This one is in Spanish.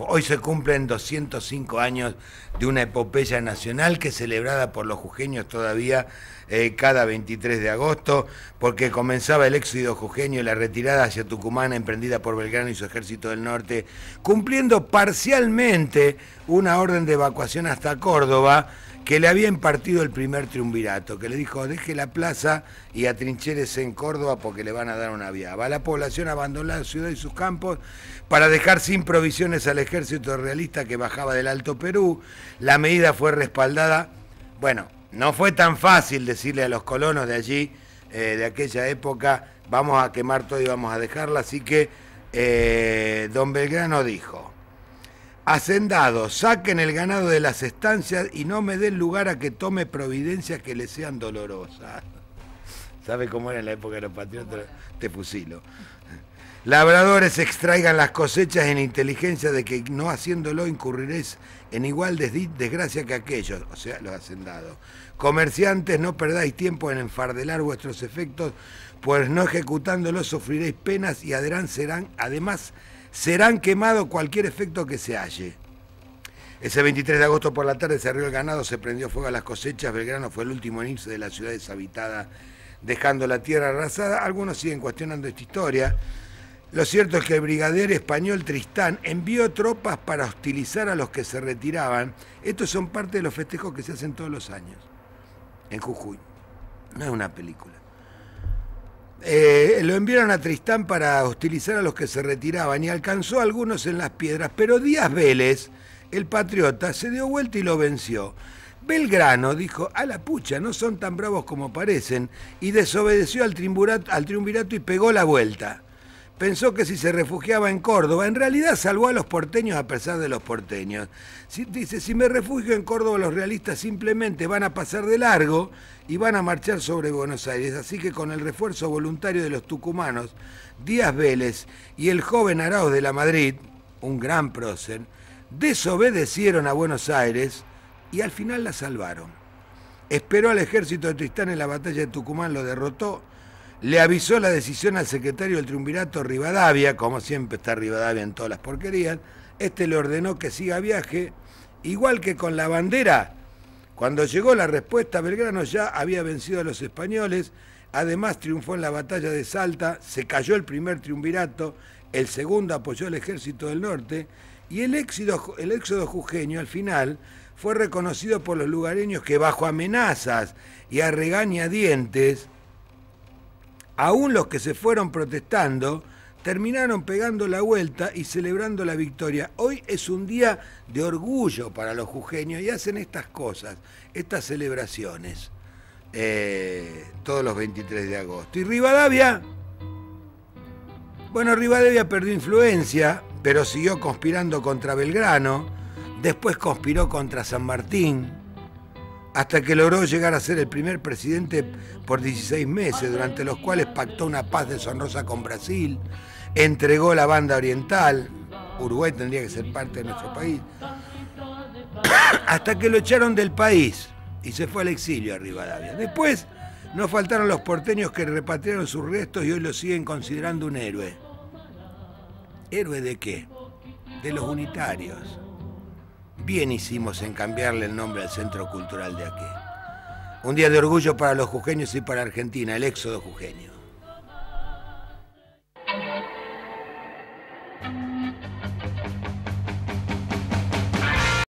Hoy se cumplen 205 años de una epopeya nacional que es celebrada por los jujeños todavía eh, cada 23 de agosto, porque comenzaba el éxodo jujeño y la retirada hacia Tucumán emprendida por Belgrano y su ejército del norte, cumpliendo parcialmente una orden de evacuación hasta Córdoba que le había impartido el primer triunvirato, que le dijo, deje la plaza y atrincheres en Córdoba porque le van a dar una vía. Va La población abandonar la ciudad y sus campos para dejar sin provisiones al ejército realista que bajaba del Alto Perú. La medida fue respaldada, bueno, no fue tan fácil decirle a los colonos de allí, eh, de aquella época, vamos a quemar todo y vamos a dejarla, así que eh, don Belgrano dijo, Hacendados, saquen el ganado de las estancias y no me den lugar a que tome providencias que le sean dolorosas. ¿Sabe cómo era en la época de los patriotas? Te fusilo. Labradores extraigan las cosechas en inteligencia de que no haciéndolo incurriréis en igual desgracia que aquellos, o sea, los hacendados. Comerciantes, no perdáis tiempo en enfardelar vuestros efectos, pues no ejecutándolos sufriréis penas y además serán, además serán quemados cualquier efecto que se halle. Ese 23 de agosto por la tarde se arrió el ganado, se prendió fuego a las cosechas, Belgrano fue el último en irse de la ciudad deshabitada, dejando la tierra arrasada. Algunos siguen cuestionando esta historia. Lo cierto es que el brigadier español Tristán envió tropas para hostilizar a los que se retiraban. Estos son parte de los festejos que se hacen todos los años en Jujuy. No es una película. Eh, lo enviaron a Tristán para hostilizar a los que se retiraban y alcanzó algunos en las piedras, pero Díaz Vélez, el patriota, se dio vuelta y lo venció. Belgrano dijo, a la pucha, no son tan bravos como parecen, y desobedeció al triunvirato y pegó la vuelta pensó que si se refugiaba en Córdoba, en realidad salvó a los porteños a pesar de los porteños. dice, si me refugio en Córdoba, los realistas simplemente van a pasar de largo y van a marchar sobre Buenos Aires. Así que con el refuerzo voluntario de los tucumanos, Díaz Vélez y el joven Arauz de la Madrid, un gran prócer, desobedecieron a Buenos Aires y al final la salvaron. Esperó al ejército de Tristán en la batalla de Tucumán, lo derrotó le avisó la decisión al secretario del Triunvirato Rivadavia, como siempre está Rivadavia en todas las porquerías, este le ordenó que siga viaje, igual que con la bandera. Cuando llegó la respuesta, Belgrano ya había vencido a los españoles, además triunfó en la batalla de Salta, se cayó el primer triunvirato, el segundo apoyó al ejército del norte, y el éxodo, el éxodo jujeño al final fue reconocido por los lugareños que bajo amenazas y a regañadientes Aún los que se fueron protestando terminaron pegando la vuelta y celebrando la victoria. Hoy es un día de orgullo para los jujeños y hacen estas cosas, estas celebraciones, eh, todos los 23 de agosto. ¿Y Rivadavia? Bueno, Rivadavia perdió influencia, pero siguió conspirando contra Belgrano, después conspiró contra San Martín, hasta que logró llegar a ser el primer presidente por 16 meses, durante los cuales pactó una paz deshonrosa con Brasil, entregó la banda oriental, Uruguay tendría que ser parte de nuestro país, hasta que lo echaron del país y se fue al exilio a Rivadavia. Después no faltaron los porteños que repatriaron sus restos y hoy lo siguen considerando un héroe. ¿Héroe de qué? De los unitarios Bien hicimos en cambiarle el nombre al centro cultural de aquí. Un día de orgullo para los jujeños y para Argentina, el éxodo jujeño.